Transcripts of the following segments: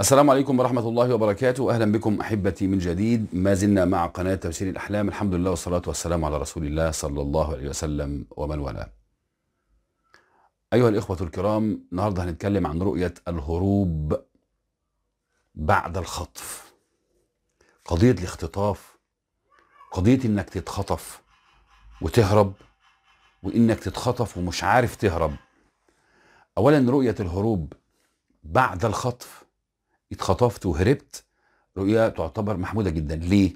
السلام عليكم ورحمة الله وبركاته أهلا بكم أحبتي من جديد ما زلنا مع قناة تفسير الأحلام الحمد لله والصلاة والسلام على رسول الله صلى الله عليه وسلم ومن والاه أيها الإخوة الكرام النهاردة هنتكلم عن رؤية الهروب بعد الخطف قضية الاختطاف قضية إنك تتخطف وتهرب وإنك تتخطف ومش عارف تهرب أولا رؤية الهروب بعد الخطف اتخطفت وهربت رؤية تعتبر محمودة جدا ليه؟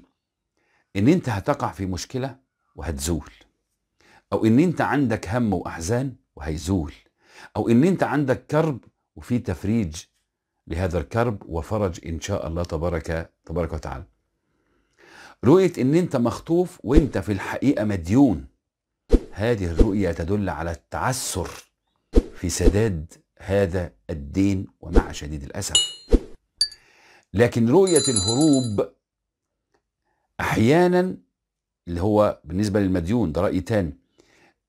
ان انت هتقع في مشكلة وهتزول او ان انت عندك هم واحزان وهيزول او ان انت عندك كرب وفي تفريج لهذا الكرب وفرج ان شاء الله تبارك تبارك وتعالى رؤية ان انت مخطوف وانت في الحقيقة مديون هذه الرؤية تدل على التعسر في سداد هذا الدين ومع شديد الأسف لكن رؤية الهروب أحيانا اللي هو بالنسبة للمديون ده رأي تاني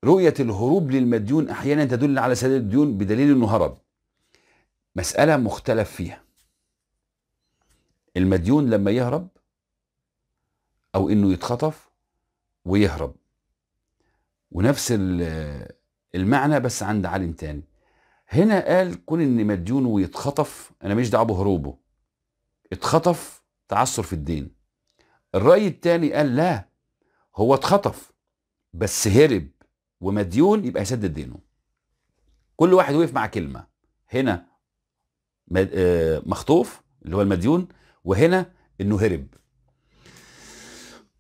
رؤية الهروب للمديون أحيانا تدل على سداد الديون بدليل أنه هرب مسألة مختلف فيها المديون لما يهرب أو أنه يتخطف ويهرب ونفس المعنى بس عند عالم تاني هنا قال كون ان مديونه يتخطف انا مش دعوه بهروبه اتخطف تعثر في الدين الرأي التاني قال لا هو اتخطف بس هرب ومديون يبقى يسدد دينه كل واحد وقف مع كلمة هنا آه، مخطوف اللي هو المديون وهنا انه هرب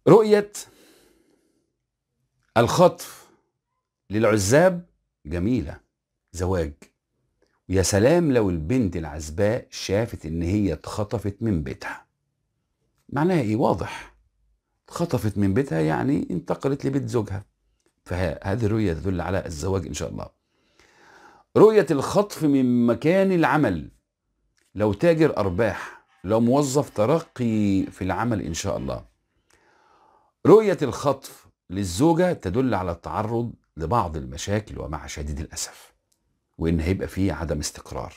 رؤية الخطف للعزاب جميلة زواج يا سلام لو البنت العزباء شافت ان هي اتخطفت من بيتها معناها ايه واضح اتخطفت من بيتها يعني انتقلت لبيت زوجها فهذه الرؤية تدل على الزواج إن شاء الله رؤية الخطف من مكان العمل لو تاجر أرباح لو موظف ترقي في العمل إن شاء الله رؤية الخطف للزوجة تدل على التعرض لبعض المشاكل ومع شديد الأسف وان هيبقى فيه عدم استقرار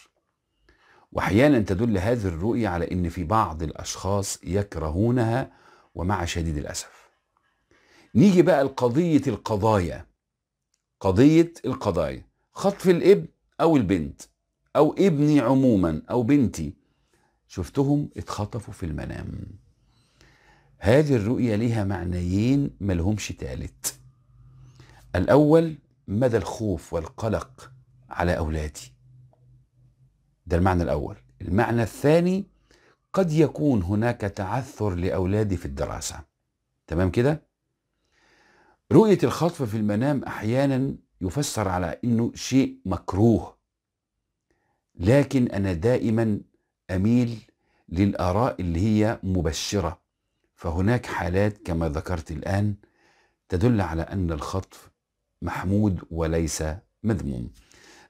واحيانا تدل هذه الرؤيه على ان في بعض الاشخاص يكرهونها ومع شديد الاسف نيجي بقى لقضيه القضايا قضيه القضايا خطف الابن او البنت او ابني عموما او بنتي شفتهم اتخطفوا في المنام هذه الرؤية ليها معنيين ملهمش تالت الأول مدى الخوف والقلق على أولادي ده المعنى الأول المعنى الثاني قد يكون هناك تعثر لأولادي في الدراسة تمام كده رؤية الخطف في المنام أحيانا يفسر على أنه شيء مكروه لكن أنا دائما أميل للآراء اللي هي مبشرة فهناك حالات كما ذكرت الآن تدل على أن الخطف محمود وليس مذموم